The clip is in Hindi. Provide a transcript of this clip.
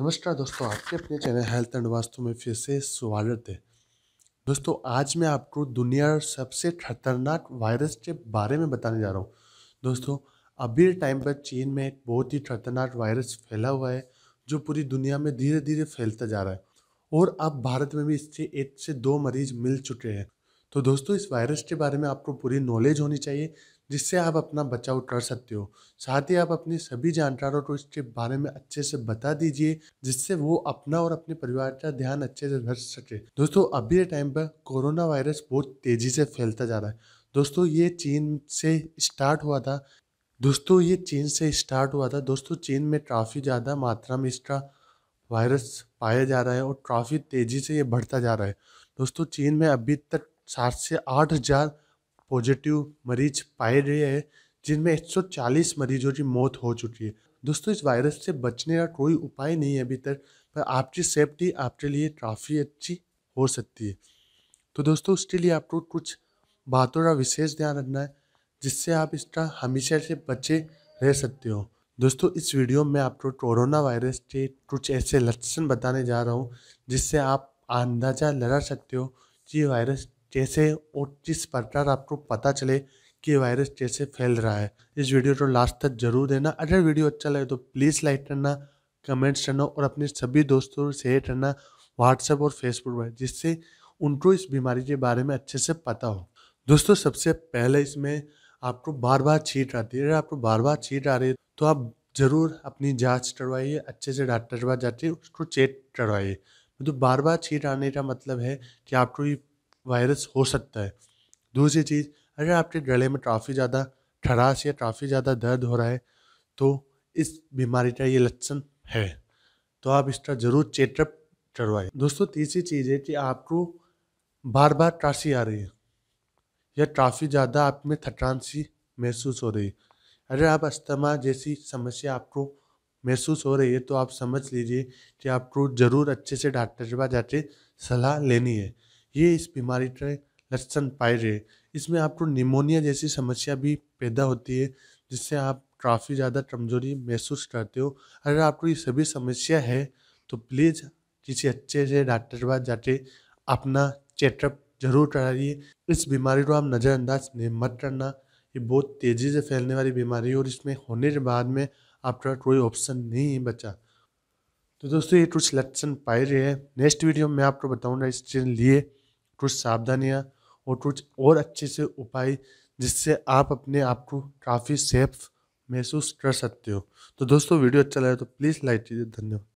नमस्कार दोस्तों आपके अपने चैनल हेल्थ एंड वास्तु में फिर से स्वागत है दोस्तों आज मैं आपको दुनिया सबसे खतरनाक वायरस के बारे में बताने जा रहा हूँ दोस्तों अभी टाइम पर चीन में एक बहुत ही खतरनाक वायरस फैला हुआ है जो पूरी दुनिया में धीरे धीरे फैलता जा रहा है और अब भारत में भी इससे एक से दो मरीज मिल चुके हैं तो दोस्तों इस वायरस के बारे में आपको पूरी नॉलेज होनी चाहिए जिससे आप अपना बचाव कर सकते हो साथ ही आप अपने सभी जानकारों को इसके बारे में अच्छे से बता दीजिए जिससे वो अपना और अपने परिवार का ध्यान अच्छे से रख सके दोस्तों अभी के टाइम पर कोरोना वायरस बहुत तेज़ी से फैलता जा रहा है दोस्तों ये चीन से स्टार्ट हुआ था दोस्तों ये चीन से स्टार्ट हुआ था दोस्तों चीन में काफ़ी ज़्यादा मात्रा में इसका वायरस पाया जा रहा है और काफ़ी तेज़ी से ये बढ़ता जा रहा है दोस्तों चीन में अभी तक सात से आठ हज़ार पॉजिटिव मरीज पाए गए हैं जिनमें 140 मरीजों की मौत हो चुकी है दोस्तों इस वायरस से बचने का कोई उपाय नहीं है अभी तक पर आपकी सेफ्टी आपके लिए काफ़ी अच्छी हो सकती है तो दोस्तों उसके लिए आपको कुछ बातों का विशेष ध्यान रखना है जिससे आप इसका हमेशा से बचे रह सकते हो दोस्तों इस वीडियो में आपको कोरोना वायरस के कुछ ऐसे लक्षण बताने जा रहा हूँ जिससे आप अंदाज़ा लगा सकते हो कि वायरस जैसे और जिस प्रकार आपको पता चले कि वायरस जैसे फैल रहा है इस वीडियो को लास्ट तक जरूर देना अगर वीडियो अच्छा लगे तो प्लीज़ लाइक करना कमेंट्स करना और अपने सभी दोस्तों से शेयर करना व्हाट्सएप और फेसबुक पर जिससे उनको इस बीमारी के बारे में अच्छे से पता हो दोस्तों सबसे पहले इसमें आपको बार बार छीट आती है अगर आपको बार बार छीट आ रही है तो आप ज़रूर अपनी जांच करवाइए अच्छे से डॉक्टर के पास जाके उसको चेक करवाइए तो मतलब बार बार छीट आने का मतलब है कि आपको ये वायरस हो सकता है दूसरी चीज़ अगर आपके गले में काफ़ी ज़्यादा खराश या काफ़ी ज़्यादा दर्द हो रहा है तो इस बीमारी का ये लक्षण है तो आप इसका ज़रूर चेकअप करवाएं दोस्तों तीसरी चीज़ है कि आपको बार बार काशी आ रही है या काफ़ी ज़्यादा आप में थकान सी महसूस हो रही है अगर आप अस्थमा जैसी समस्या आपको महसूस हो रही है तो आप समझ लीजिए कि आपको ज़रूर अच्छे से डॉक्टर के पास जाके सलाह लेनी है ये इस बीमारी ट्रे लक्षण पाए रहे इसमें आपको निमोनिया जैसी समस्या भी पैदा होती है जिससे आप काफ़ी ज़्यादा कमजोरी महसूस करते हो अगर आपको ये सभी समस्या है तो प्लीज़ किसी अच्छे से डॉक्टर के पास जाके अपना चेकअप जरूर कराइए इस बीमारी को आप नज़रअंदाज मत करना ये बहुत तेज़ी से फैलने वाली बीमारी है और इसमें होने के बाद में आपका कोई ऑप्शन नहीं है बचा तो दोस्तों ये कुछ लक्षण पाए रहे हैं नेक्स्ट वीडियो में आपको बताऊंगा इसके लिए कुछ सावधानियाँ और कुछ और अच्छे से उपाय जिससे आप अपने आप को काफ़ी सेफ महसूस कर सकते हो तो दोस्तों वीडियो अच्छा लगे तो प्लीज़ लाइक कीजिए धन्यवाद